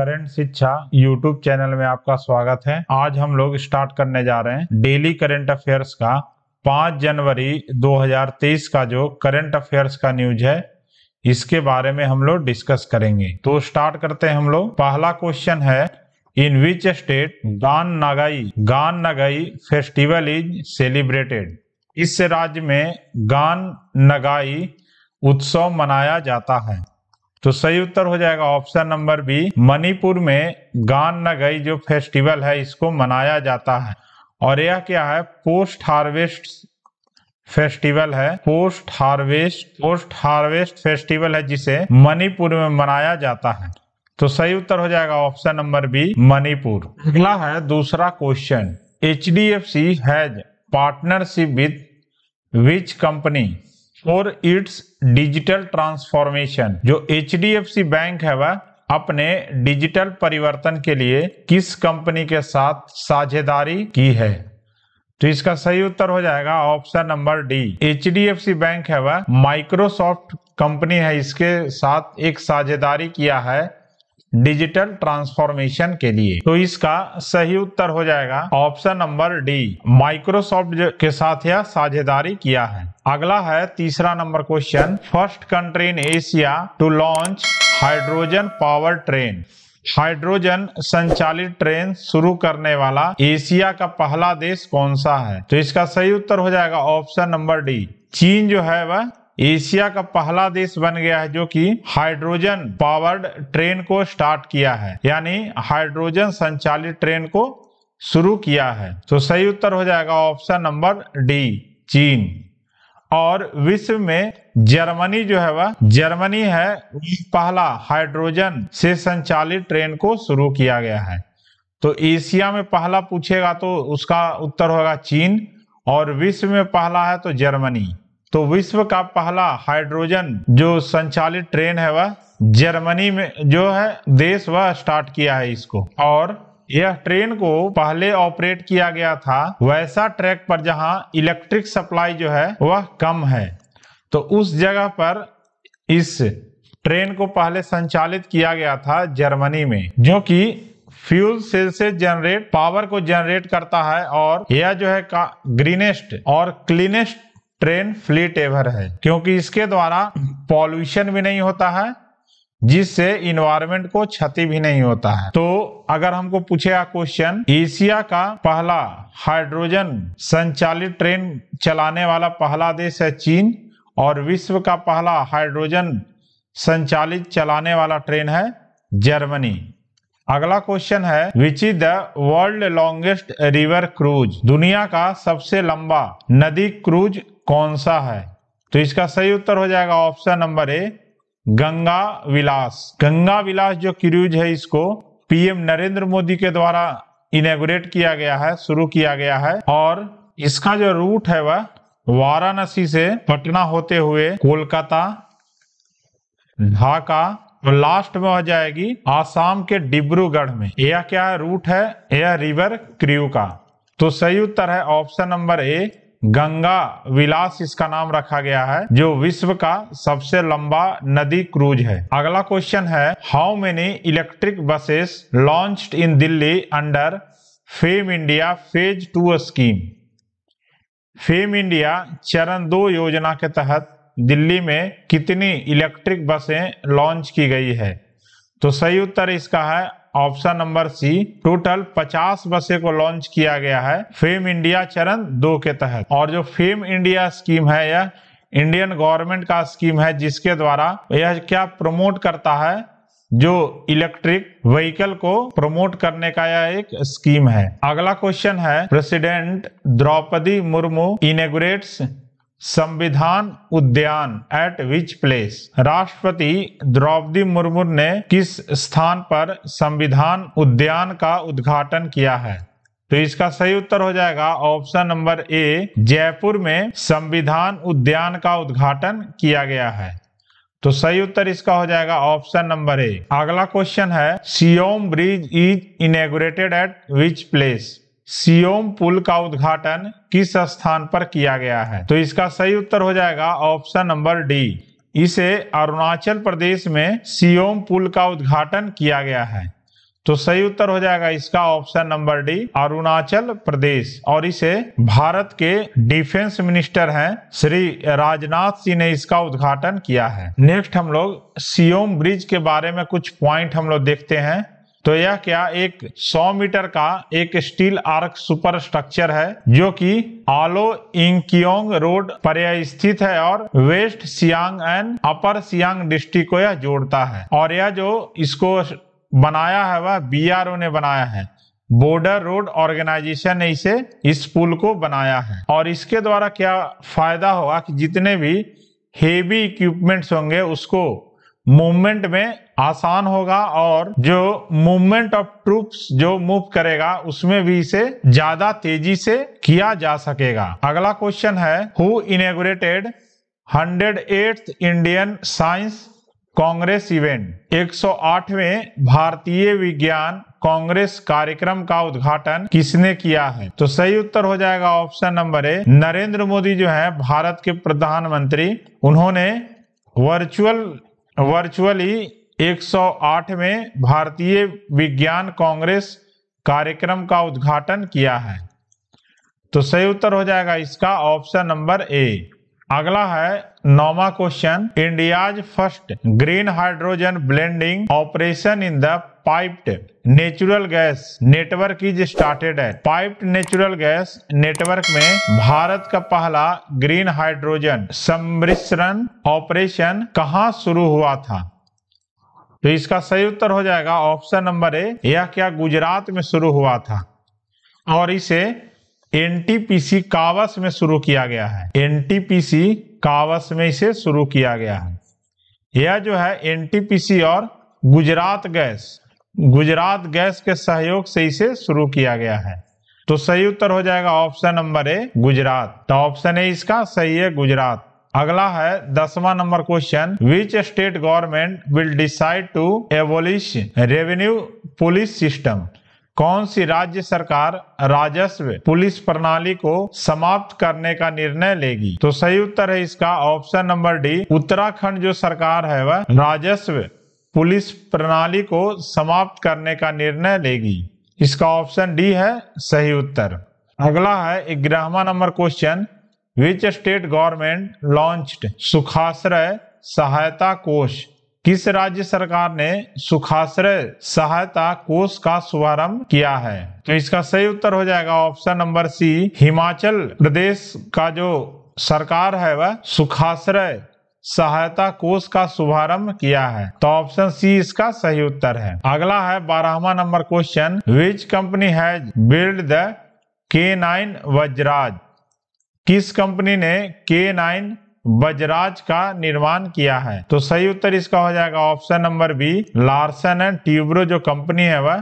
Current शिक्षा YouTube channel में आपका स्वागत है आज हम लोग स्टार्ट करने जा रहे हैं डेली करंट अफेयर्स का 5 जनवरी 2023 का जो करंट अफेयर्स का न्यूज है इसके बारे में हम लोग डिस्कस करेंगे तो स्टार्ट करते हैं हम लोग पहला क्वेश्चन है इन विच स्टेट गान नगाई गान नगाई फेस्टिवल इज सेलिब्रेटेड इस राज्य में गान नगाई उत्सव मनाया जाता है तो सही उत्तर हो जाएगा ऑप्शन नंबर बी मणिपुर में गान न गई जो फेस्टिवल है इसको मनाया जाता है और यह क्या है पोस्ट हार्वेस्ट फेस्टिवल है post harvest post harvest festival है जिसे मणिपुर में मनाया जाता है तो सही उत्तर हो जाएगा ऑप्शन नंबर बी मणिपुर अगला है दूसरा question H D F C has partnership with which company for its digital transformation जो एच बैंक है वह अपने डिजिटल परिवर्तन के लिए किस कंपनी के साथ साझेदारी की है तो इसका सही उत्तर हो जाएगा option number D H bank है वह माइक्रोसॉफ्ट कंपनी है इसके साथ एक साझेदारी किया है डिजिटल ट्रांसफॉर्मेशन के लिए तो इसका सही उत्तर हो जाएगा ऑप्शन नंबर डी माइक्रोसॉफ्ट के साथ यह साझेदारी किया है अगला है तीसरा number question first country in Asia to launch hydrogen power train hydrogen संचालित ट्रेन शुरू करने वाला एशिया का पहला देश कौन सा है तो इसका सही उत्तर हो जाएगा ऑप्शन नंबर डी चीन जो है वह एशिया का पहला देश बन गया है जो कि हाइड्रोजन पावर्ड ट्रेन को स्टार्ट किया है यानी हाइड्रोजन संचालित ट्रेन को शुरू किया है तो सही उत्तर हो जाएगा ऑप्शन नंबर डी चीन और विश्व में जर्मनी जो है वह जर्मनी है पहला हाइड्रोजन से संचालित ट्रेन को शुरू किया गया है तो एशिया में पहला पूछेगा तो उसका उत्तर होगा चीन और विश्व में पहला है तो जर्मनी तो विश्व का पहला हाइड्रोजन जो संचालित ट्रेन है वह जर्मनी में जो है देश वह स्टार्ट किया है इसको और यह ट्रेन को पहले ऑपरेट किया गया था वैसा ट्रैक पर जहां इलेक्ट्रिक सप्लाई जो है वह कम है तो उस जगह पर इस ट्रेन को पहले संचालित किया गया था जर्मनी में जो कि फ्यूल सेल से जनरेट पावर को जनरेट करता है और यह जो है का ग्रीनेस्ट और क्लीनेस्ट ट्रेन फ्लीट एवर है क्योंकि इसके द्वारा पॉल्यूशन भी नहीं होता है जिससे इन्वायरमेंट को क्षति भी नहीं होता है तो अगर हमको पूछेगा क्वेश्चन एशिया का पहला हाइड्रोजन संचालित ट्रेन चलाने वाला पहला देश है चीन और विश्व का पहला हाइड्रोजन संचालित चलाने वाला ट्रेन है जर्मनी अगला क्वेश्चन है which is the world longest river cruise दुनिया का सबसे लंबा नदी क्रूज कौन सा है तो इसका सही उत्तर हो जाएगा option number A Ganga Vilas Ganga Vilas जो क्रूज है इसको पीएम नरेंद्र मोदी के द्वारा इनेगोरेट किया गया है शुरू किया गया है और इसका जो रूट है वह वाराणसी से पटना होते हुए कोलकाता ढाका तो लास्ट में हो जाएगी आसाम के डिब्रूगढ़ में यह क्या है? रूट है यह रिवर क्रियू का तो सही उत्तर है option number A Ganga Vilas इसका नाम रखा गया है जो विश्व का सबसे लंबा नदी क्रूज है अगला क्वेश्चन है how many electric buses launch in Delhi under FAME India phase two scheme FAME India चरण दो योजना के तहत दिल्ली में कितनी इलेक्ट्रिक बसें लॉन्च की गई है तो सही उत्तर इसका है ऑप्शन नंबर सी टोटल 50 बसे को लॉन्च किया गया है फेम इंडिया चरण दो के तहत और जो फेम इंडिया स्कीम है यह इंडियन गवर्नमेंट का स्कीम है जिसके द्वारा यह क्या प्रमोट करता है जो इलेक्ट्रिक व्हीकल को प्रमोट करने का यह एक स्कीम है अगला क्वेश्चन है प्रेसिडेंट द्रौपदी मुर्मू इनेग्रेट्स संविधान उद्यान एट विच प्लेस राष्ट्रपति द्रौपदी मुर्मू ने किस स्थान पर संविधान उद्यान का उद्घाटन किया है तो इसका सही उत्तर हो जाएगा ऑप्शन नंबर ए जयपुर में संविधान उद्यान का उद्घाटन किया गया है तो सही उत्तर इसका हो जाएगा ऑप्शन नंबर ए अगला क्वेश्चन है Siom bridge is inaugurated at which place Siom पुल का उद्घाटन किस स्थान पर किया गया है तो इसका सही उत्तर हो जाएगा ऑप्शन नंबर डी इसे अरुणाचल प्रदेश में सियोम पुल का उद्घाटन किया गया है तो सही उत्तर हो जाएगा इसका option number D Arunachal Pradesh और इसे भारत के डिफेंस मिनिस्टर हैं श्री राजनाथ सिंह ने इसका उद्घाटन किया है नेक्स्ट हम लोग सियोम ब्रिज के बारे में कुछ पॉइंट हम लोग देखते हैं तो यह क्या एक 100 मीटर का एक स्टील आर्क सुपर स्ट्रक्चर है जो कि आलो इंकियोंग रोड पर स्थित है और west Siang and upper Siang district को यह जोड़ता है और यह जो इसको बनाया है वह बी ने बनाया है बॉर्डर रोड ऑर्गेनाइजेशन ने इसे इस पुल को बनाया है और इसके द्वारा क्या फायदा होगा कि जितने भी हेवी इक्विपमेंट्स होंगे उसको मूवमेंट में आसान होगा और जो मूवमेंट ऑफ ट्रूप्स जो मूव करेगा उसमें भी इसे ज्यादा तेजी से किया जा सकेगा अगला क्वेश्चन है who inaugurated hundred eighth Indian Science Congress event 108वें भारतीय विज्ञान कांग्रेस कार्यक्रम का उद्घाटन किसने किया है तो सही उत्तर हो जाएगा option number A Narendra Modi जो है भारत के प्रधानमंत्री उन्होंने वर्चुअल वर्चुअली 108 में भारतीय विज्ञान कांग्रेस कार्यक्रम का उद्घाटन किया है तो सही उत्तर हो जाएगा इसका ऑप्शन नंबर ए अगला है नौवा question India's first green hydrogen blending operation in the piped natural gas network is started है पाइप्ड नेचुरल गैस नेटवर्क में भारत का पहला ग्रीन हाइड्रोजन सम्मिश्रण ऑपरेशन कहाँ शुरू हुआ था तो इसका सही उत्तर हो जाएगा ऑप्शन नंबर ए यह क्या गुजरात में शुरू हुआ था और इसे एनटीपीसी कावस में शुरू किया गया है एनटीपीसी कावस में इसे शुरू किया गया है यह जो है एनटीपीसी और गुजरात गैस गुजरात गैस के सहयोग से इसे शुरू किया गया है तो सही उत्तर हो जाएगा ऑप्शन नंबर ए गुजरात तो ऑप्शन ए इसका सही है गुजरात अगला है दसवा number question which state government will decide to abolish revenue police system कौन सी राज्य सरकार राजस्व पुलिस प्रणाली को समाप्त करने का निर्णय लेगी तो सही उत्तर है इसका ऑप्शन नंबर डी उत्तराखंड जो सरकार है वह राजस्व पुलिस प्रणाली को समाप्त करने का निर्णय लेगी इसका ऑप्शन डी है सही उत्तर अगला है ग्यारहवा number question which state government launched Sukhashray Sahayata Kosh किस राज्य सरकार ने सुखाश्रय सहायता कोष का शुभारंभ किया है तो इसका सही उत्तर हो जाएगा option number C Himachal Pradesh का जो सरकार है वह सुखाश्रय सहायता कोष का शुभारंभ किया है तो ऑप्शन सी इसका सही उत्तर है अगला है बारहवा number question which company has build the K nine Vajra किस कंपनी ने के नाइन बजराज का निर्माण किया है तो सही उत्तर इसका हो जाएगा option number B Larsen and Toubro जो कंपनी है वह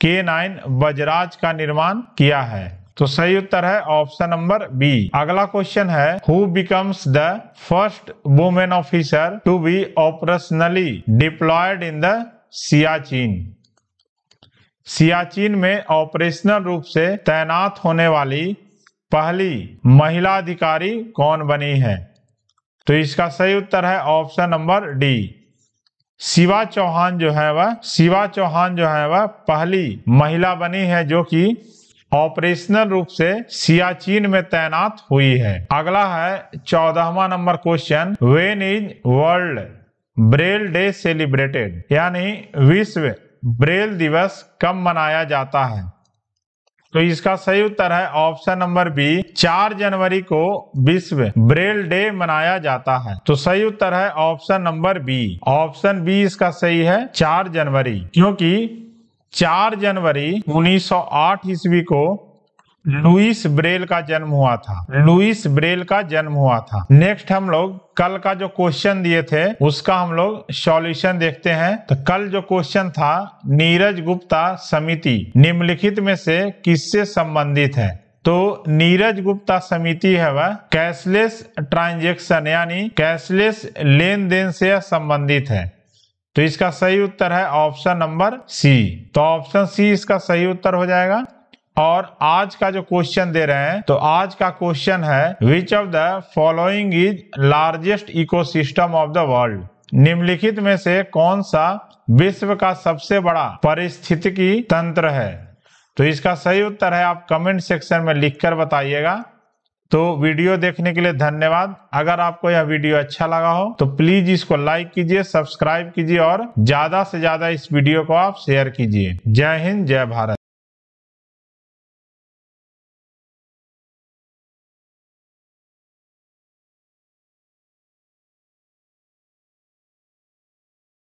के नाइन बजराज का निर्माण किया है तो सही उत्तर है ऑप्शन नंबर बी अगला क्वेश्चन है who becomes the first women officer to be operationally deployed in the Siachen Siachen में ऑपरेशनल रूप से तैनात होने वाली पहली महिला अधिकारी कौन बनी है तो इसका सही उत्तर है option number D Shiva Chauhan जो है वह शिवा चौहान जो है वह पहली महिला बनी है जो कि ऑपरेशनल रूप से सियाचिन में तैनात हुई है अगला है चौदहवा number question when is world Braille day celebrated यानी विश्व ब्रेल दिवस कब मनाया जाता है तो इसका सही उत्तर है ऑप्शन नंबर बी चार जनवरी को विश्व ब्रेल डे मनाया जाता है तो सही उत्तर है option number B option B इसका सही है चार जनवरी क्योंकि चार जनवरी 1908 ईस्वी को लुइस ब्रेल का जन्म हुआ था लुइस ब्रेल का जन्म हुआ था नेक्स्ट हम लोग कल का जो क्वेश्चन दिए थे उसका हम लोग सॉल्यूशन देखते हैं तो कल जो क्वेश्चन था नीरज गुप्ता समिति निम्नलिखित में से किससे संबंधित है तो नीरज गुप्ता समिति है वह कैशलेस ट्रांजेक्शन यानी कैशलेस लेन देन से संबंधित है तो इसका सही उत्तर है ऑप्शन नंबर सी तो ऑप्शन सी इसका सही उत्तर हो जाएगा और आज का जो क्वेश्चन दे रहे हैं तो आज का क्वेश्चन है which of the following is largest ecosystem of the world निम्नलिखित में से कौन सा विश्व का सबसे बड़ा परिस्थितिकी तंत्र है तो इसका सही उत्तर है आप कमेंट सेक्शन में लिखकर बताइएगा तो वीडियो देखने के लिए धन्यवाद अगर आपको यह वीडियो अच्छा लगा हो तो प्लीज इसको लाइक कीजिए सब्सक्राइब कीजिए और ज्यादा से ज्यादा इस वीडियो को आप शेयर कीजिए जय हिंद जय भारत